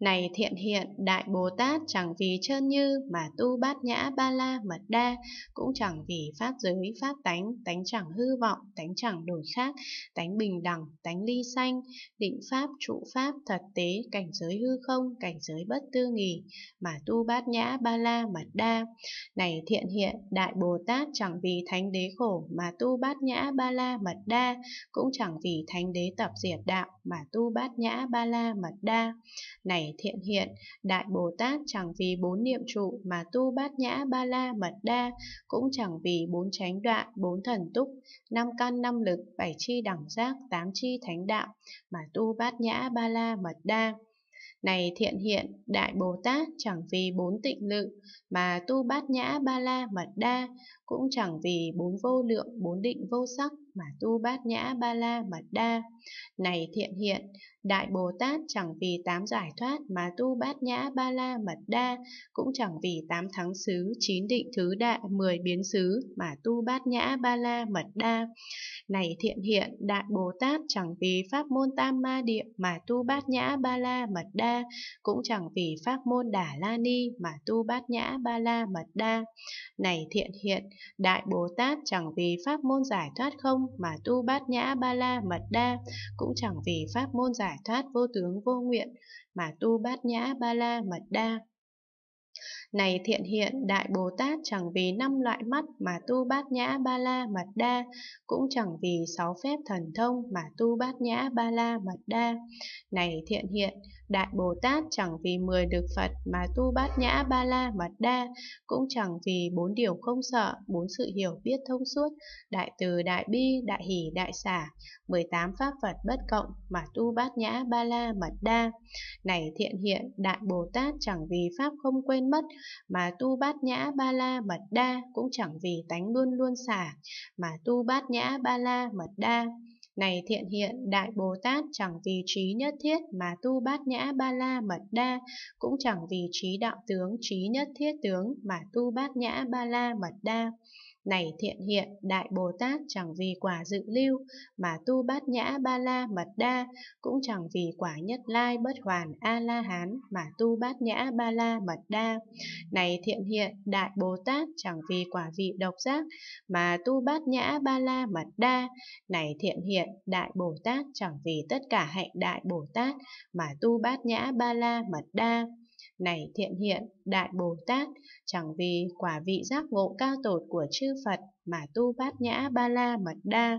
Này thiện hiện, Đại Bồ Tát chẳng vì chân như mà tu bát nhã ba la mật đa, cũng chẳng vì phát giới phát tánh, tánh chẳng hư vọng, tánh chẳng đổi khác, tánh bình đẳng, tánh ly sanh, định pháp, trụ pháp, thật tế, cảnh giới hư không, cảnh giới bất tư nghỉ, mà tu bát nhã ba la mật đa. Này thiện hiện, Đại Bồ Tát chẳng vì thánh đế khổ mà tu bát nhã ba la mật đa, cũng chẳng vì thánh đế tập diệt đạo mà tu bát nhã ba la mật đa. Này này thiện hiện, Đại Bồ Tát chẳng vì bốn niệm trụ mà tu bát nhã ba la mật đa, cũng chẳng vì bốn chánh đoạn, bốn thần túc, năm căn năm lực, bảy chi đẳng giác, tám chi thánh đạo, mà tu bát nhã ba la mật đa. Này thiện hiện, Đại Bồ Tát chẳng vì bốn tịnh lự, mà tu bát nhã ba la mật đa, cũng chẳng vì bốn vô lượng, bốn định vô sắc, mà tu bát nhã ba la mật đa. Này thiện hiện, Đại Bồ Tát chẳng vì tám giải thoát mà tu bát nhã ba la mật đa, cũng chẳng vì tám thắng xứ, chín định thứ đại, mười biến xứ mà tu bát nhã ba la mật đa. Này thiện hiện, Đại Bồ Tát chẳng vì pháp môn tam ma địa mà tu bát nhã ba la mật đa, cũng chẳng vì pháp môn đà la ni mà tu bát nhã ba la mật đa. Này thiện hiện, Đại Bồ Tát chẳng vì pháp môn giải thoát không mà tu bát nhã ba la mật đa, cũng chẳng vì pháp môn giải thoát vô tướng vô nguyện mà tu bát nhã ba la mật đa. Này thiện hiện, Đại Bồ Tát chẳng vì năm loại mắt mà tu bát nhã ba la mật đa, cũng chẳng vì sáu phép thần thông mà tu bát nhã ba la mật đa. Này thiện hiện, Đại Bồ Tát chẳng vì mười được Phật mà tu bát nhã ba la mật đa, cũng chẳng vì bốn điều không sợ, bốn sự hiểu biết thông suốt, đại từ đại bi, đại hỷ đại xả, mười tám pháp Phật bất cộng mà tu bát nhã ba la mật đa. Này thiện hiện, Đại Bồ Tát chẳng vì pháp không quên mất mà tu bát nhã ba la mật đa cũng chẳng vì tánh luôn luôn xả, mà tu bát nhã ba la mật đa. Này thiện hiện, Đại Bồ Tát chẳng vì trí nhất thiết mà tu bát nhã ba la mật đa, cũng chẳng vì trí đạo tướng trí nhất thiết tướng mà tu bát nhã ba la mật đa này thiện hiện đại bồ tát chẳng vì quả dự lưu mà tu bát nhã ba la mật đa cũng chẳng vì quả nhất lai bất hoàn a la hán mà tu bát nhã ba la mật đa này thiện hiện đại bồ tát chẳng vì quả vị độc giác mà tu bát nhã ba la mật đa này thiện hiện đại bồ tát chẳng vì tất cả hạnh đại bồ tát mà tu bát nhã ba la mật đa này thiện hiện, đại Bồ Tát, chẳng vì quả vị giác ngộ cao tột của chư Phật mà tu bát nhã ba la mật đa